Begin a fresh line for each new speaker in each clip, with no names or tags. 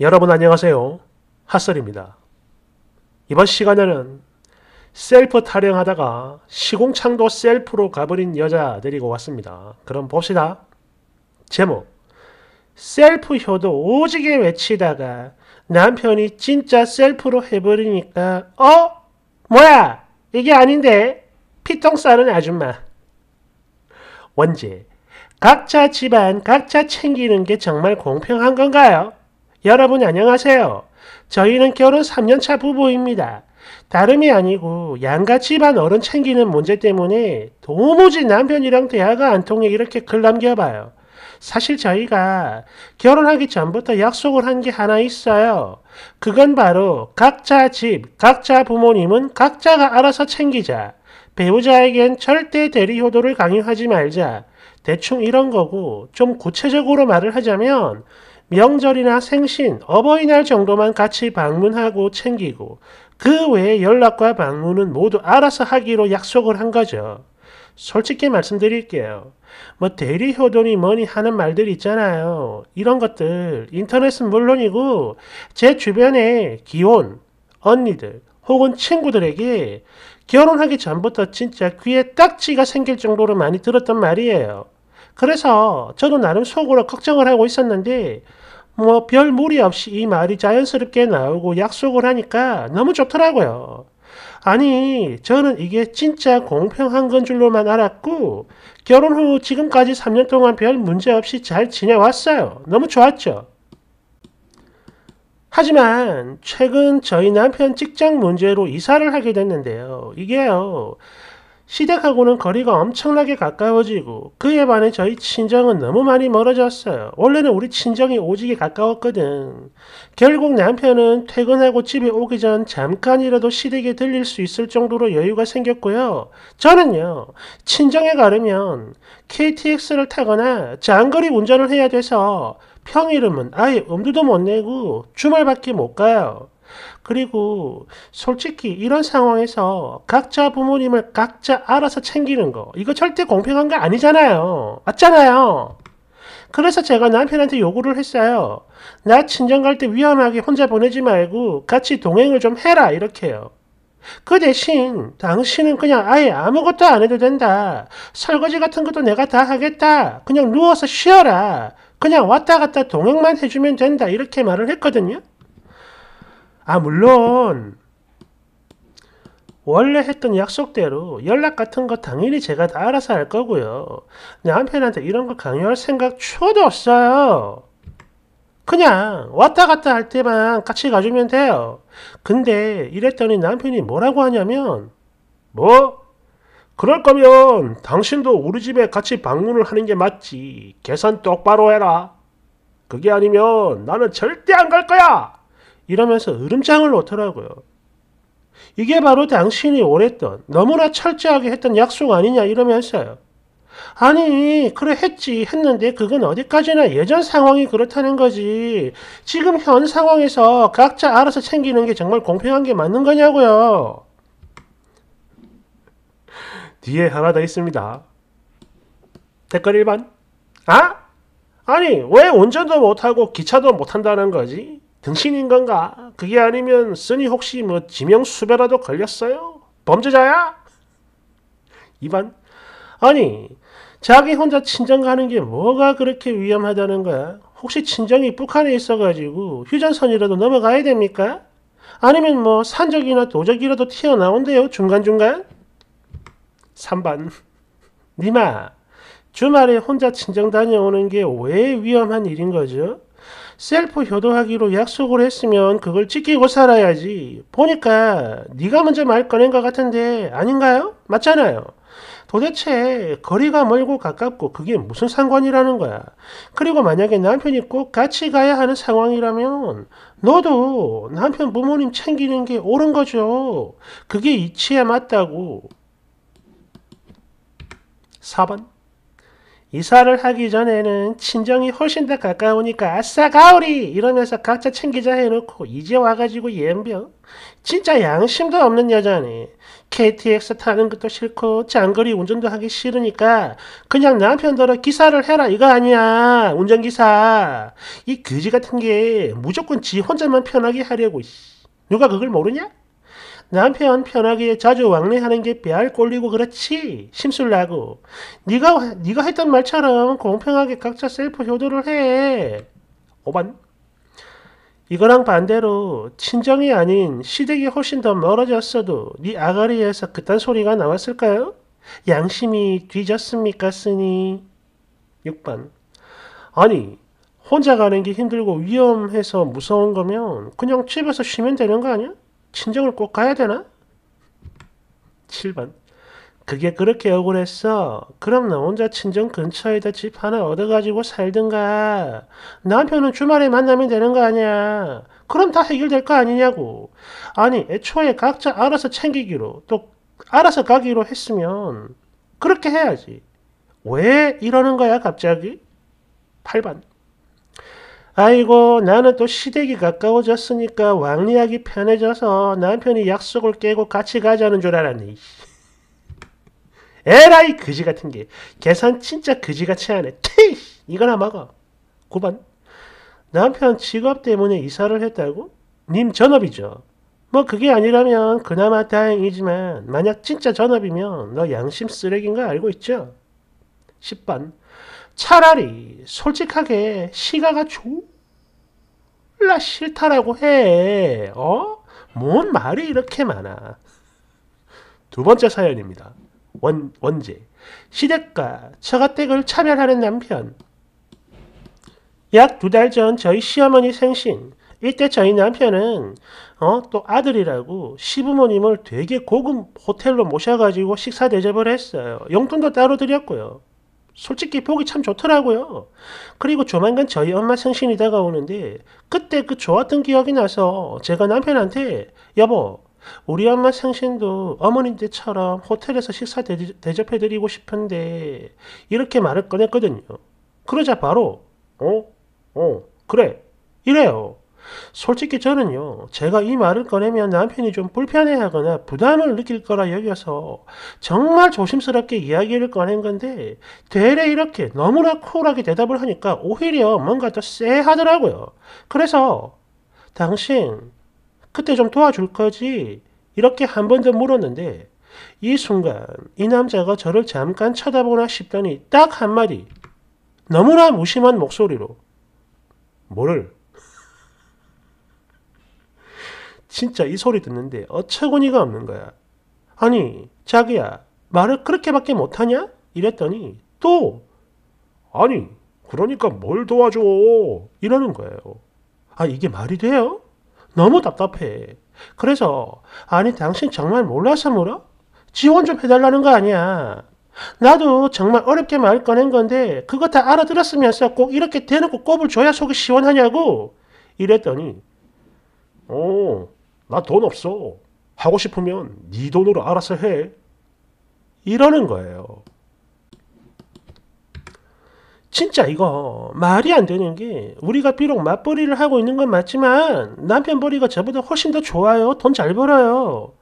여러분 안녕하세요. 핫설입니다. 이번 시간에는 셀프 타령하다가 시공창도 셀프로 가버린 여자 데리고 왔습니다. 그럼 봅시다. 제목 셀프 효도 오지게 외치다가 남편이 진짜 셀프로 해버리니까 어? 뭐야? 이게 아닌데? 피똥 싸는 아줌마. 원제 각자 집안 각자 챙기는 게 정말 공평한 건가요? 여러분 안녕하세요. 저희는 결혼 3년차 부부입니다. 다름이 아니고 양가 집안 어른 챙기는 문제 때문에 도무지 남편이랑 대화가 안 통해 이렇게 글 남겨봐요. 사실 저희가 결혼하기 전부터 약속을 한 게 하나 있어요. 그건 바로 각자 집, 각자 부모님은 각자가 알아서 챙기자. 배우자에겐 절대 대리효도를 강요하지 말자. 대충 이런 거고 좀 구체적으로 말을 하자면 명절이나 생신, 어버이날 정도만 같이 방문하고 챙기고 그 외에 연락과 방문은 모두 알아서 하기로 약속을 한 거죠. 솔직히 말씀드릴게요. 뭐 대리 효도니 뭐니 하는 말들 있잖아요. 이런 것들 인터넷은 물론이고 제 주변에 기혼, 언니들 혹은 친구들에게 결혼하기 전부터 진짜 귀에 딱지가 생길 정도로 많이 들었던 말이에요. 그래서 저도 나름 속으로 걱정을 하고 있었는데 뭐 별 무리 없이 이 말이 자연스럽게 나오고 약속을 하니까 너무 좋더라고요. 아니, 저는 이게 진짜 공평한 건 줄로만 알았고, 결혼 후 지금까지 3년 동안 별 문제 없이 잘 지내왔어요. 너무 좋았죠. 하지만 최근 저희 남편 직장 문제로 이사를 하게 됐는데요. 이게요. 시댁하고는 거리가 엄청나게 가까워지고 그에 반해 저희 친정은 너무 많이 멀어졌어요. 원래는 우리 친정이 오지게 가까웠거든. 결국 남편은 퇴근하고 집에 오기 전 잠깐이라도 시댁에 들릴 수 있을 정도로 여유가 생겼고요. 저는요. 친정에 가려면 KTX를 타거나 장거리 운전을 해야 돼서 평일은 아예 엄두도 못 내고 주말밖에 못 가요. 그리고 솔직히 이런 상황에서 각자 부모님을 각자 알아서 챙기는 거 이거 절대 공평한 거 아니잖아요. 맞잖아요. 그래서 제가 남편한테 요구를 했어요. 나 친정 갈 때 위험하게 혼자 보내지 말고 같이 동행을 좀 해라 이렇게요. 그 대신 당신은 그냥 아예 아무것도 안 해도 된다. 설거지 같은 것도 내가 다 하겠다. 그냥 누워서 쉬어라. 그냥 왔다 갔다 동행만 해주면 된다. 이렇게 말을 했거든요. 아 물론 원래 했던 약속대로 연락 같은 거 당연히 제가 다 알아서 할 거고요. 남편한테 이런 거 강요할 생각 초도 없어요. 그냥 왔다 갔다 할 때만 같이 가주면 돼요. 근데 이랬더니 남편이 뭐라고 하냐면 뭐? 그럴 거면 당신도 우리 집에 같이 방문을 하는 게 맞지. 계산 똑바로 해라. 그게 아니면 나는 절대 안 갈 거야. 이러면서 으름장을 놓더라고요. 이게 바로 당신이 원했던 너무나 철저하게 했던 약속 아니냐 이러면서요. 아니 그래 했지 했는데 그건 어디까지나 예전 상황이 그렇다는 거지 지금 현 상황에서 각자 알아서 챙기는 게 정말 공평한 게 맞는 거냐고요 뒤에 하나 더 있습니다 댓글 1번 아? 아니 왜 운전도 못하고 기차도 못한다는 거지? 등신인 건가? 그게 아니면 쓰니 혹시 뭐 지명수배라도 걸렸어요? 범죄자야? 이반? 아니 자기 혼자 친정 가는 게 뭐가 그렇게 위험하다는 거야? 혹시 친정이 북한에 있어가지고 휴전선이라도 넘어가야 됩니까? 아니면 뭐 산적이나 도적이라도 튀어나온대요 중간중간? 3번 니마 주말에 혼자 친정 다녀오는 게 왜 위험한 일인 거죠? 셀프 효도하기로 약속을 했으면 그걸 지키고 살아야지. 보니까 네가 먼저 말 꺼낸 것 같은데 아닌가요? 맞잖아요. 도대체 거리가 멀고 가깝고 그게 무슨 상관이라는 거야. 그리고 만약에 남편이 꼭 같이 가야 하는 상황이라면 너도 남편 부모님 챙기는 게 옳은 거죠. 그게 이치에 맞다고. 4번 이사를 하기 전에는 친정이 훨씬 더 가까우니까 아싸 가오리 이러면서 각자 챙기자 해놓고 이제 와가지고 옌병 진짜 양심도 없는 여자네 KTX 타는 것도 싫고 장거리 운전도 하기 싫으니까 그냥 남편더러 기사를 해라 이거 아니야 운전기사 이 규지 같은 게 무조건 지 혼자만 편하게 하려고 누가 그걸 모르냐? 남편 편하게 자주 왕래하는 게 배알 꼴리고 그렇지. 심술나고. 네가 네가 했던 말처럼 공평하게 각자 셀프 효도를 해. 5번. 이거랑 반대로 친정이 아닌 시댁이 훨씬 더 멀어졌어도 네 아가리에서 그딴 소리가 나왔을까요? 양심이 뒤졌습니까 쓰니? 6번. 아니, 혼자 가는 게 힘들고 위험해서 무서운 거면 그냥 집에서 쉬면 되는 거 아니야? 친정을 꼭 가야 되나? 7번. 그게 그렇게 억울했어. 그럼 나 혼자 친정 근처에다 집 하나 얻어가지고 살든가. 남편은 주말에 만나면 되는 거 아니야. 그럼 다 해결될 거 아니냐고. 아니, 애초에 각자 알아서 챙기기로, 또 알아서 가기로 했으면, 그렇게 해야지. 왜 이러는 거야, 갑자기? 8번. 아이고 나는 또 시댁이 가까워졌으니까 왕리하기 편해져서 남편이 약속을 깨고 같이 가자는 줄 알았네. 에라이 그지 같은 게 계산 진짜 그지같이 하네. 티 이거나 먹어. 9번 남편 직업 때문에 이사를 했다고? 님 전업이죠. 뭐 그게 아니라면 그나마 다행이지만 만약 진짜 전업이면 너 양심 쓰레기인 거 알고 있죠? 10번 차라리 솔직하게 시가가 졸라 싫다라고 해. 어? 뭔 말이 이렇게 많아. 두 번째 사연입니다. 원, 원제. 시댁과 처가댁을 차별하는 남편. 약 두 달 전 저희 시어머니 생신. 이때 저희 남편은 어, 또 아들이라고 시부모님을 되게 고급 호텔로 모셔가지고 식사 대접을 했어요. 용돈도 따로 드렸고요. 솔직히 보기 참 좋더라고요. 그리고 조만간 저희 엄마 생신이 다가오는데 그때 그 좋았던 기억이 나서 제가 남편한테 여보 우리 엄마 생신도 어머님들처럼 호텔에서 식사 대접해드리고 싶은데 이렇게 말을 꺼냈거든요. 그러자 바로 어? 어? 그래 이래요. 솔직히 저는요, 제가 이 말을 꺼내면 남편이 좀 불편해 하거나 부담을 느낄 거라 여겨서 정말 조심스럽게 이야기를 꺼낸 건데, 대레 이렇게 너무나 쿨하게 대답을 하니까 오히려 뭔가 더 쎄하더라고요. 그래서, 당신, 그때 좀 도와줄 거지? 이렇게 한 번 더 물었는데, 이 순간, 이 남자가 저를 잠깐 쳐다보나 싶더니 딱 한마디, 너무나 무심한 목소리로, 뭐를? 진짜 이 소리 듣는데 어처구니가 없는 거야. 아니, 자기야, 말을 그렇게밖에 못하냐? 이랬더니 또, 아니, 그러니까 뭘 도와줘? 이러는 거예요. 아, 이게 말이 돼요? 너무 답답해. 그래서, 아니, 당신 정말 몰라서 물어? 지원 좀 해달라는 거 아니야. 나도 정말 어렵게 말 꺼낸 건데, 그거 다 알아들었으면서 꼭 이렇게 대놓고 꼽을 줘야 속이 시원하냐고? 이랬더니, 오, 어, 나돈 없어. 하고 싶으면 네 돈으로 알아서 해. 이러는 거예요. 진짜 이거 말이 안 되는 게 우리가 비록 맞벌이를 하고 있는 건 맞지만 남편 벌이가 저보다 훨씬 더 좋아요. 돈 잘 벌어요.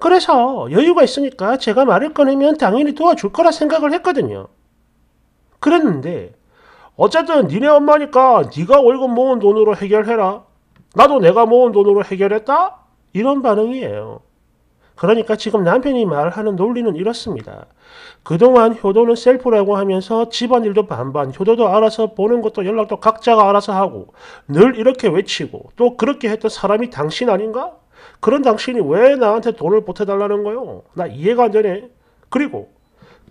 그래서 여유가 있으니까 제가 말을 꺼내면 당연히 도와줄 거라 생각을 했거든요. 그랬는데 어쨌든 니네 엄마니까 네가 월급 모은 돈으로 해결해라. 나도 내가 모은 돈으로 해결했다? 이런 반응이에요. 그러니까 지금 남편이 말하는 논리는 이렇습니다. 그동안 효도는 셀프라고 하면서 집안일도 반반, 효도도 알아서 보는 것도 연락도 각자가 알아서 하고 늘 이렇게 외치고 또 그렇게 했던 사람이 당신 아닌가? 그런 당신이 왜 나한테 돈을 보태달라는 거요? 나 이해가 안 되네. 그리고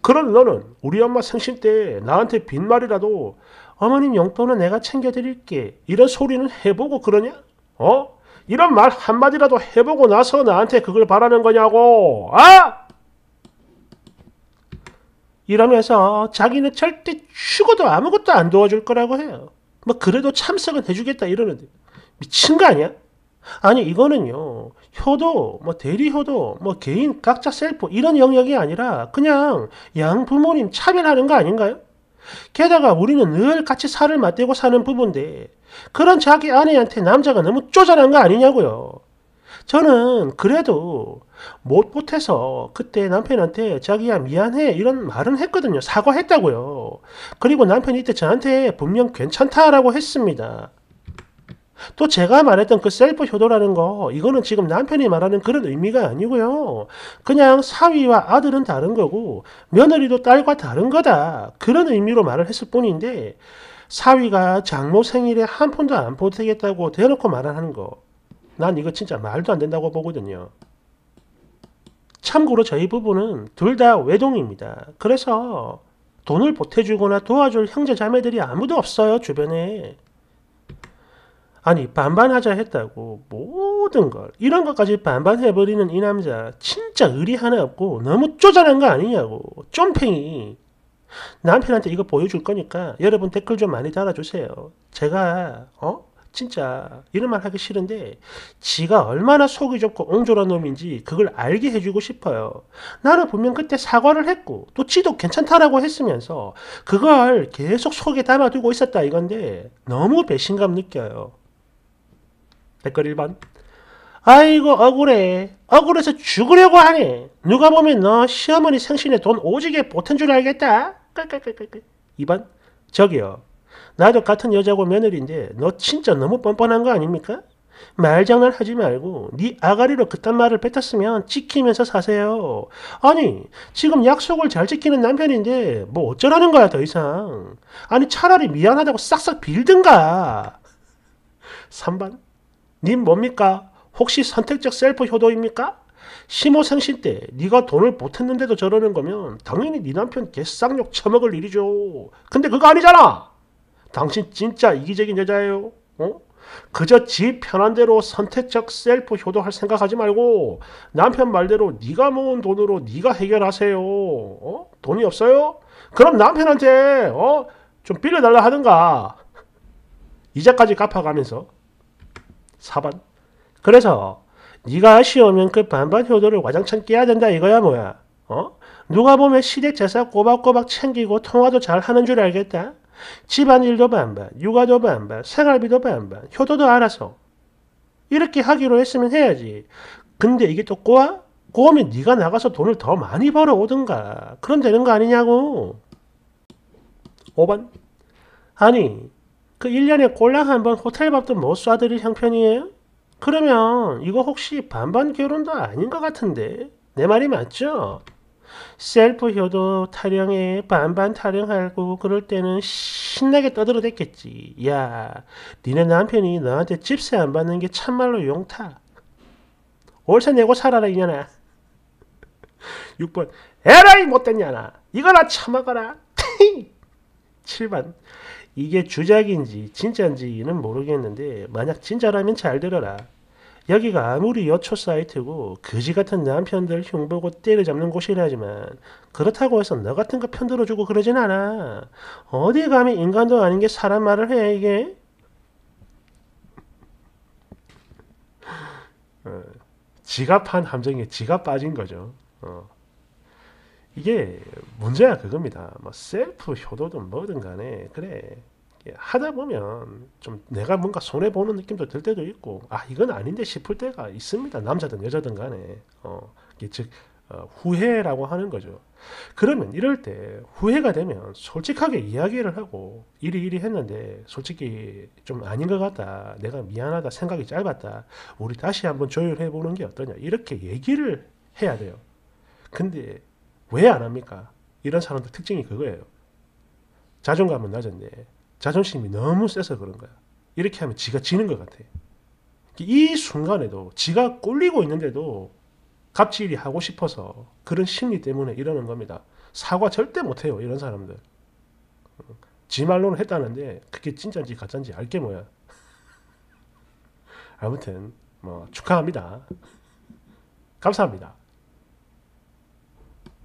그런 너는 우리 엄마 생신 때 나한테 빈말이라도 어머님 용돈은 내가 챙겨드릴게 이런 소리는 해보고 그러냐? 어? 이런 말 한마디라도 해보고 나서 나한테 그걸 바라는 거냐고 아! 이러면서 자기는 절대 죽어도 아무것도 안 도와줄 거라고 해요 뭐 그래도 참석은 해주겠다 이러는데 미친 거 아니야? 아니 이거는요 효도 뭐 대리효도 뭐 개인 각자 셀프 이런 영역이 아니라 그냥 양부모님 차별하는 거 아닌가요? 게다가 우리는 늘 같이 살을 맞대고 사는 부부인데 그런 자기 아내한테 남자가 너무 쪼잔한 거 아니냐고요. 저는 그래도 못 보태서 그때 남편한테 자기야 미안해 이런 말은 했거든요. 사과했다고요. 그리고 남편이 이때 저한테 분명 괜찮다라고 했습니다. 또 제가 말했던 그 셀프 효도라는 거 이거는 지금 남편이 말하는 그런 의미가 아니고요. 그냥 사위와 아들은 다른 거고 며느리도 딸과 다른 거다. 그런 의미로 말을 했을 뿐인데 사위가 장모 생일에 한 푼도 안 보태겠다고 대놓고 말하는 거. 난 이거 진짜 말도 안 된다고 보거든요. 참고로 저희 부부는 둘 다 외동입니다. 그래서 돈을 보태주거나 도와줄 형제 자매들이 아무도 없어요, 주변에. 아니 반반하자 했다고 모든 걸 이런 것까지 반반해버리는 이 남자 진짜 의리 하나 없고 너무 쪼잔한 거 아니냐고 쫌팽이 남편한테 이거 보여줄 거니까 여러분 댓글 좀 많이 달아주세요 제가 어? 진짜 이런 말 하기 싫은데 지가 얼마나 속이 좁고 옹졸한 놈인지 그걸 알게 해주고 싶어요. 나는 분명 그때 사과를 했고 또 지도 괜찮다라고 했으면서 그걸 계속 속에 담아두고 있었다 이건데 너무 배신감 느껴요. 댓글 1번. 아이고 억울해. 억울해서 죽으려고 하네. 누가 보면 너 시어머니 생신에 돈 오지게 보탠 줄 알겠다. 2번. 저기요. 나도 같은 여자고 며느리인데 너 진짜 너무 뻔뻔한 거 아닙니까? 말장난 하지 말고 네 아가리로 그딴 말을 뱉었으면 지키면서 사세요. 아니 지금 약속을 잘 지키는 남편인데 뭐 어쩌라는 거야 더 이상. 아니 차라리 미안하다고 싹싹 빌든가. 3번 님 뭡니까? 혹시 선택적 셀프 효도입니까? 심호생신 때 네가 돈을 보탰는데도 저러는 거면 당연히 네 남편 개쌍욕 처먹을 일이죠. 근데 그거 아니잖아. 당신 진짜 이기적인 여자예요. 어? 그저 지 편한 대로 선택적 셀프 효도할 생각하지 말고 남편 말대로 네가 모은 돈으로 네가 해결하세요. 어? 돈이 없어요? 그럼 남편한테 어? 좀 빌려달라 하든가 이자까지 갚아가면서 4번. 그래서 네가 시험은 그 반반 효도를 와장창 깨야 된다 이거야 뭐야. 어? 누가 보면 시댁 제사 꼬박꼬박 챙기고 통화도 잘 하는 줄 알겠다. 집안일도 반반, 육아도 반반, 생활비도 반반, 효도도 알아서. 이렇게 하기로 했으면 해야지. 근데 이게 또 꼬아? 꼬우면 네가 나가서 돈을 더 많이 벌어오든가. 그럼 되는 거 아니냐고. 5번. 아니, 그 1년에 꼴랑 한번 호텔 밥도 못 쏴드릴 형편이에요? 그러면 이거 혹시 반반 결혼도 아닌 것 같은데 내 말이 맞죠? 셀프 효도 타령에 반반 타령하고 그럴 때는 신나게 떠들어댔겠지. 야, 니네 남편이 너한테 집세 안 받는 게 참말로 용타. 월세 내고 살아라 이년아. 6번 에라이 못됐냐나 이거나 참아가라. 7번 이게 주작인지 진짜인지는 모르겠는데 만약 진짜라면 잘 들어라. 여기가 아무리 여초 사이트고 그지 같은 남편들 흉보고 때려잡는 곳이라지만 그렇다고 해서 너 같은 거 편들어주고 그러진 않아. 어디 가면 인간도 아닌 게 사람 말을 해 이게. 어, 지갑한 함정에 지갑 빠진 거죠. 어. 이게 문제야 그겁니다. 뭐 셀프 효도든 뭐든 간에 그래 하다 보면 좀 내가 뭔가 손해 보는 느낌도 들 때도 있고 아 이건 아닌데 싶을 때가 있습니다. 남자든 여자든 간에 어, 즉 어, 후회라고 하는 거죠. 그러면 이럴 때 후회가 되면 솔직하게 이야기를 하고 이리 이리 했는데 솔직히 좀 아닌 것 같다. 내가 미안하다. 생각이 짧았다. 우리 다시 한번 조율해 보는 게 어떠냐. 이렇게 얘기를 해야 돼요. 근데 왜안 합니까? 이런 사람들 특징이 그거예요. 자존감은 낮은데 자존심이 너무 세서 그런 거야. 이렇게 하면 지가 지는 것 같아. 이 순간에도 지가 꼴리고 있는데도 갑질이 하고 싶어서 그런 심리 때문에 이러는 겁니다. 사과 절대 못해요. 이런 사람들. 지 말로는 했다는데 그게 진짜인지 가짜인지 알게 뭐야. 아무튼 뭐 축하합니다. 감사합니다.